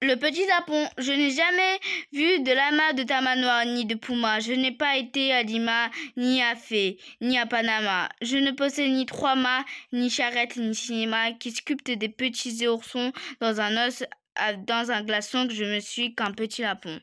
Le petit Japon. je n'ai jamais vu de lama de tamanoir ni de puma. Je n'ai pas été à Lima, ni à Fé, ni à Panama. Je ne possède ni trois mâts, ni charrette, ni cinéma qui sculptent des petits oursons dans un os, dans un glaçon que je me suis qu'un petit lapon.